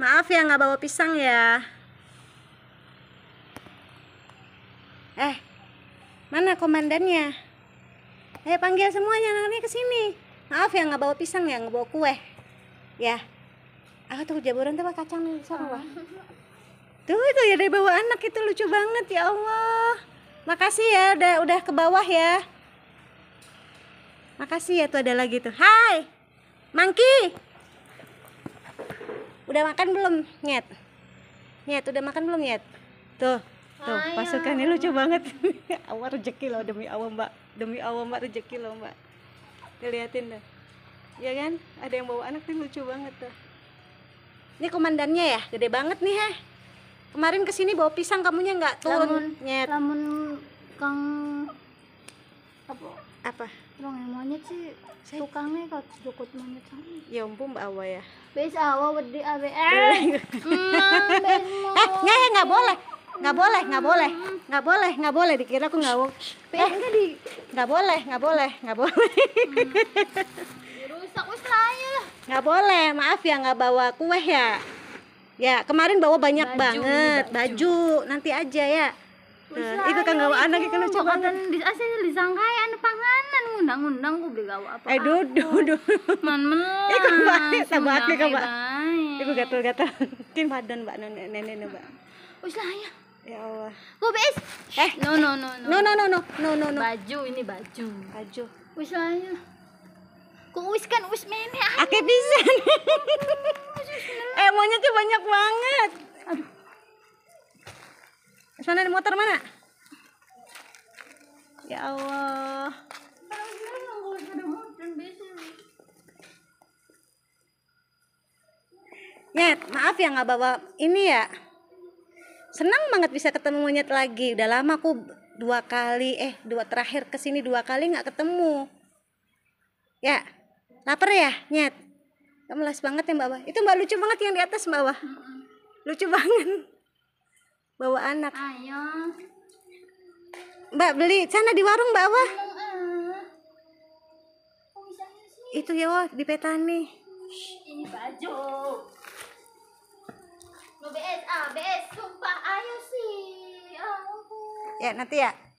Maaf ya nggak bawa pisang ya. Eh, mana komandannya? Eh, panggil semuanya anak-anaknya ke sini. Maaf ya nggak bawa pisang ya, nggak bawa kue. Ya. Aku tuh jaburan tuh kacang nih sama. Tuh itu ya dari bawa anak itu lucu banget ya Allah. Makasih ya udah udah ke bawah ya. Makasih ya tuh ada lagi tuh. Hai. Mangki udah makan belum nyet nyet udah makan belum nyet tuh tuh Ayah. pasukannya lucu banget awal rezeki loh demi awam mbak demi awam mbak rezeki loh mbak diliatin deh ya kan ada yang bawa anak tuh lucu banget tuh ini komandannya ya gede banget nih heh kemarin kesini bawa pisang kamunya nggak turun lamun, nyet lamun kang apa apa Rong ya, monyet sih tukangnya kok cukup monyet sama. Ya ampun Mbak Awa ya. Wis Awa wedi awe. Nah, eh. nggak nggak boleh. Nggak boleh, nggak boleh. Nggak boleh, nggak boleh dikira aku nggak mau. Eh, nggak di nggak boleh, nggak boleh, nggak boleh. Hmm. Rusak wis lah. Enggak boleh, maaf ya nggak bawa kue ya. Ya, kemarin bawa banyak baju, banget baju. baju. Nanti aja ya. Nah, itu kan gawa anak kan lucu banget. Bukan disangka ya anu pang undang-undang gue gawa apa eh duduk duduk man man iku kau baik tambah aku kau baik iku gatel gatel tin badan mbak nenek nenek mbak usah ya ya allah gue bes eh no no no no no no no no no no baju ini baju baju usah ya Kok wis kan wis ah. Akeh pisan. eh tuh banyak banget. Aduh. Sana motor mana? Ya Allah. Nyet, maaf ya nggak bawa ini ya. Senang banget bisa ketemu Nyet lagi. Udah lama aku dua kali, eh dua terakhir kesini dua kali nggak ketemu. Ya, lapar ya Nyet? Kamu las banget ya Mbak Wah. Itu Mbak lucu banget yang di atas Mbak Wah. Lucu banget. Bawa anak. Ayo. Mbak beli sana di warung Mbak Wah. Itu ya Wah di petani. Ini baju. ABS sumpah ayo sih. Ya, ya nanti ya.